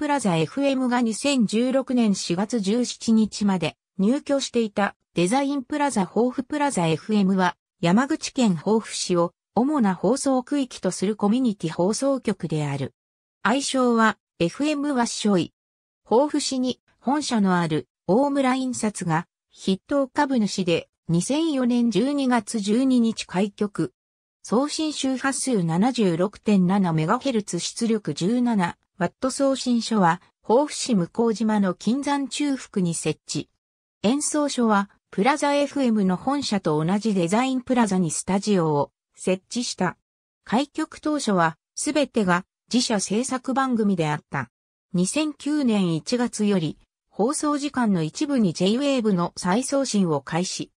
プラザ FM が2016年4月17日まで入居していたデザインプラザ豊富プラザ FM は山口県豊富市を主な放送区域とするコミュニティ放送局である。愛称は FM はっしょい。豊富市に本社のある大村印刷が筆頭株主で2004年12月12日開局。送信周波数 76.7MHz 出力17ワット送信所は、豊府市向島の金山中腹に設置。演奏所は、プラザ FM の本社と同じデザインプラザにスタジオを設置した。開局当初は、すべてが自社制作番組であった。2009年1月より、放送時間の一部に J-Wave の再送信を開始。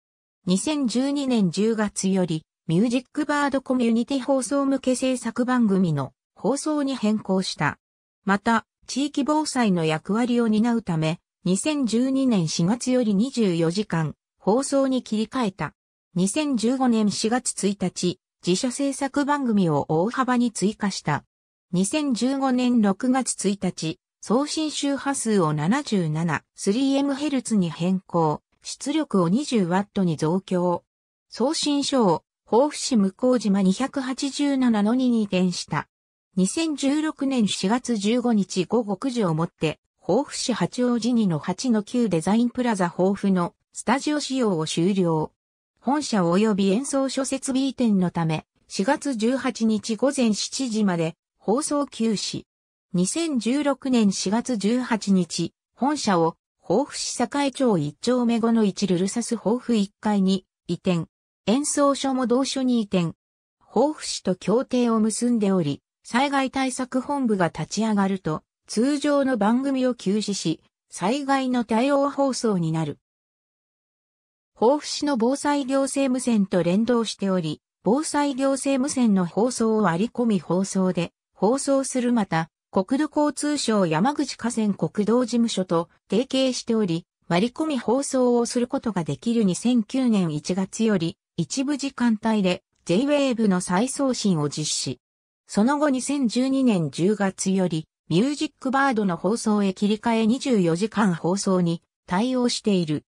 2012年10月より、ミュージックバードコミュニティ放送向け制作番組の放送に変更した。また、地域防災の役割を担うため、2012年4月より24時間、放送に切り替えた。2015年4月1日、自社制作番組を大幅に追加した。2015年6月1日、送信周波数を 77.3MHz に変更、出力を 20W に増強。送信書を、防府市向島287の2に移転した。2016年4月15日午後9時をもって、豊府市八王子2の8の旧デザインプラザ豊富のスタジオ使用を終了。本社及び演奏諸設備移転のため、4月18日午前7時まで放送休止。2016年4月18日、本社を豊富市栄町1丁目後の1ルルサス豊富1階に移転。演奏所も同所に移転。豊富市と協定を結んでおり、災害対策本部が立ち上がると、通常の番組を休止し、災害の対応放送になる。防府市の防災行政無線と連動しており、防災行政無線の放送を割り込み放送で放送するまた、国土交通省山口河川国道事務所と提携しており、割り込み放送をすることができる2009年1月より一部時間帯で JWAVE の再送信を実施。その後2012年10月より、ミュージックバードの放送へ切り替え24時間放送に対応している。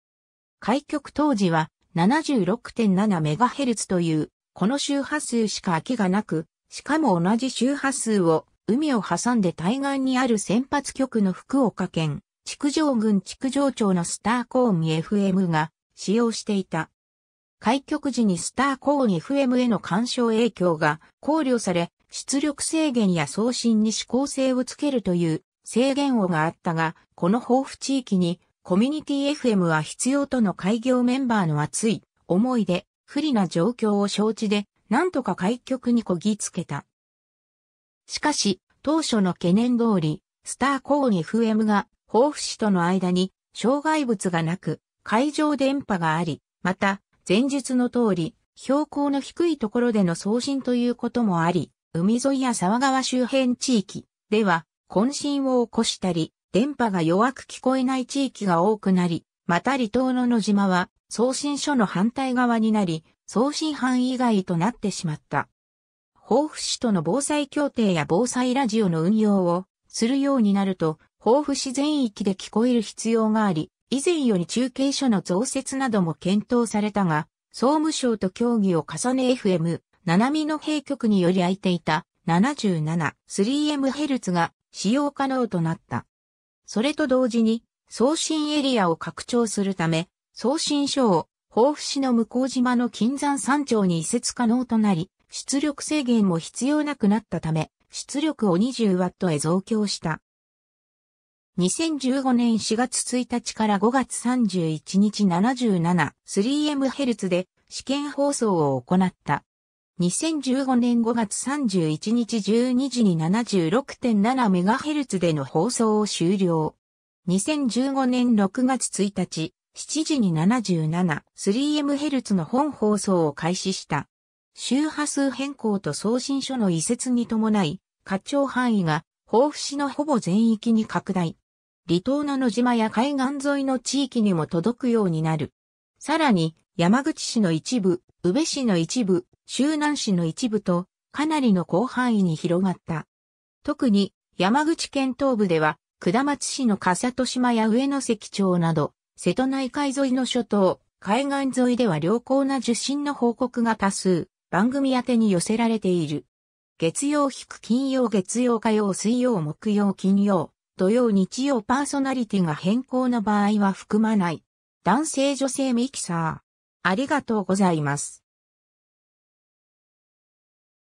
開局当時は 76.7MHz という、この周波数しか空きがなく、しかも同じ周波数を海を挟んで対岸にある先発局の福岡県、築城郡築城町のスターコーン FM が使用していた。開局時にスターコーン FM への干渉影響が考慮され、出力制限や送信に指向性をつけるという制限をがあったが、この豊富地域にコミュニティ FM は必要との開業メンバーの熱い思いで不利な状況を承知で、何とか開局にこぎつけた。しかし、当初の懸念通り、スターコーン FM が、豊富市との間に、障害物がなく、海上電波があり、また、前述の通り、標高の低いところでの送信ということもあり、海沿いや沢川周辺地域では、渾身を起こしたり、電波が弱く聞こえない地域が多くなり、また離島の野島は送信所の反対側になり、送信範囲外となってしまった。防府市との防災協定や防災ラジオの運用をするようになると、防府市全域で聞こえる必要があり、以前より中継所の増設なども検討されたが、総務省と協議を重ね FM、七海の閉局により空いていた 77-3MHz が使用可能となった。それと同時に送信エリアを拡張するため送信所を豊富市の向島の金山山頂に移設可能となり出力制限も必要なくなったため出力を 20W へ増強した。2015年4月1日から5月31日 77-3MHz で試験放送を行った。2015年5月31日12時に 76.7MHz での放送を終了。2015年6月1日、7時に 77.3MHz の本放送を開始した。周波数変更と送信所の移設に伴い、課長範囲が、豊富市のほぼ全域に拡大。離島の野島や海岸沿いの地域にも届くようになる。さらに、山口市の一部、宇部市の一部、周南市の一部と、かなりの広範囲に広がった。特に、山口県東部では、下松市の笠戸島や上関町など、瀬戸内海沿いの諸島、海岸沿いでは良好な受信の報告が多数、番組宛てに寄せられている。月曜引く金曜月曜火曜水曜木曜金曜土曜日曜パーソナリティが変更の場合は含まない。男性女性ミキサー。ありがとうございます。